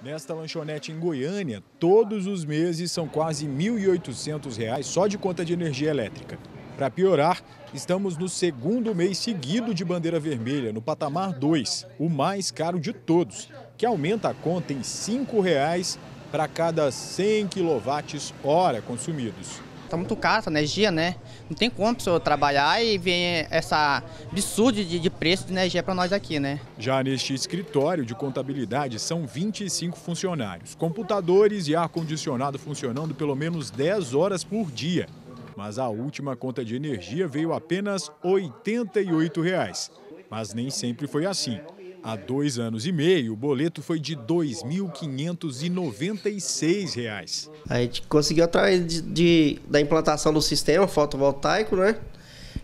Nesta lanchonete em Goiânia, todos os meses são quase R$ 1.800 só de conta de energia elétrica. Para piorar, estamos no segundo mês seguido de bandeira vermelha, no patamar 2, o mais caro de todos, que aumenta a conta em R$ 5,00 para cada 100 kWh consumidos. Tá muito caro essa energia, né? Não tem como a pessoa trabalhar e vem essa absurdo de, de preço de energia para nós aqui, né? Já neste escritório de contabilidade são 25 funcionários, computadores e ar-condicionado funcionando pelo menos 10 horas por dia. Mas a última conta de energia veio apenas R$ 88. Reais. Mas nem sempre foi assim. Há dois anos e meio, o boleto foi de R$ 2.596. A gente conseguiu, através de, de, da implantação do sistema fotovoltaico, né?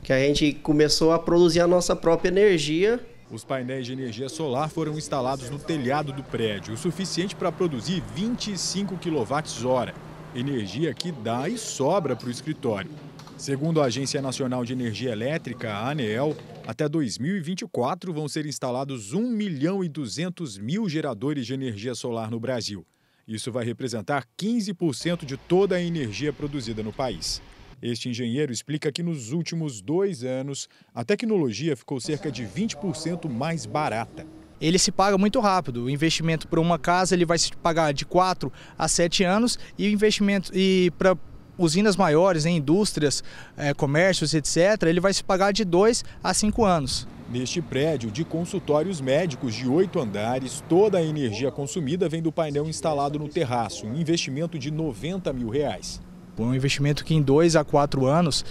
que a gente começou a produzir a nossa própria energia. Os painéis de energia solar foram instalados no telhado do prédio, o suficiente para produzir 25 kWh, energia que dá e sobra para o escritório. Segundo a Agência Nacional de Energia Elétrica, a ANEEL, até 2024 vão ser instalados 1 milhão e 200 mil geradores de energia solar no Brasil. Isso vai representar 15% de toda a energia produzida no país. Este engenheiro explica que nos últimos dois anos, a tecnologia ficou cerca de 20% mais barata. Ele se paga muito rápido. O investimento para uma casa ele vai se pagar de 4 a 7 anos e investimento e para usinas maiores, em indústrias, é, comércios, etc., ele vai se pagar de 2 a 5 anos. Neste prédio de consultórios médicos de oito andares, toda a energia consumida vem do painel instalado no terraço, um investimento de 90 mil reais. Por um investimento que em dois a quatro anos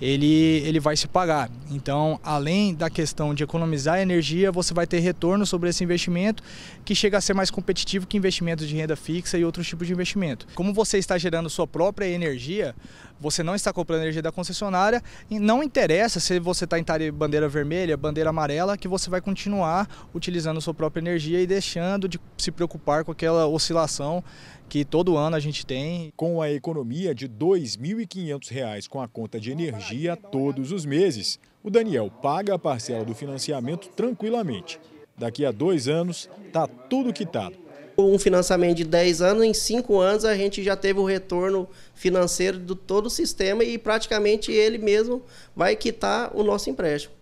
ele, ele vai se pagar. Então, além da questão de economizar energia, você vai ter retorno sobre esse investimento, que chega a ser mais competitivo que investimentos de renda fixa e outros tipos de investimento. Como você está gerando sua própria energia, você não está comprando energia da concessionária e não interessa se você está em bandeira vermelha, bandeira amarela, que você vai continuar utilizando sua própria energia e deixando de se preocupar com aquela oscilação que todo ano a gente tem. Com a economia de R$ 2.500 com a conta de energia todos os meses, o Daniel paga a parcela do financiamento tranquilamente. Daqui a dois anos, está tudo quitado um financiamento de 10 anos, em 5 anos a gente já teve o retorno financeiro do todo o sistema e praticamente ele mesmo vai quitar o nosso empréstimo.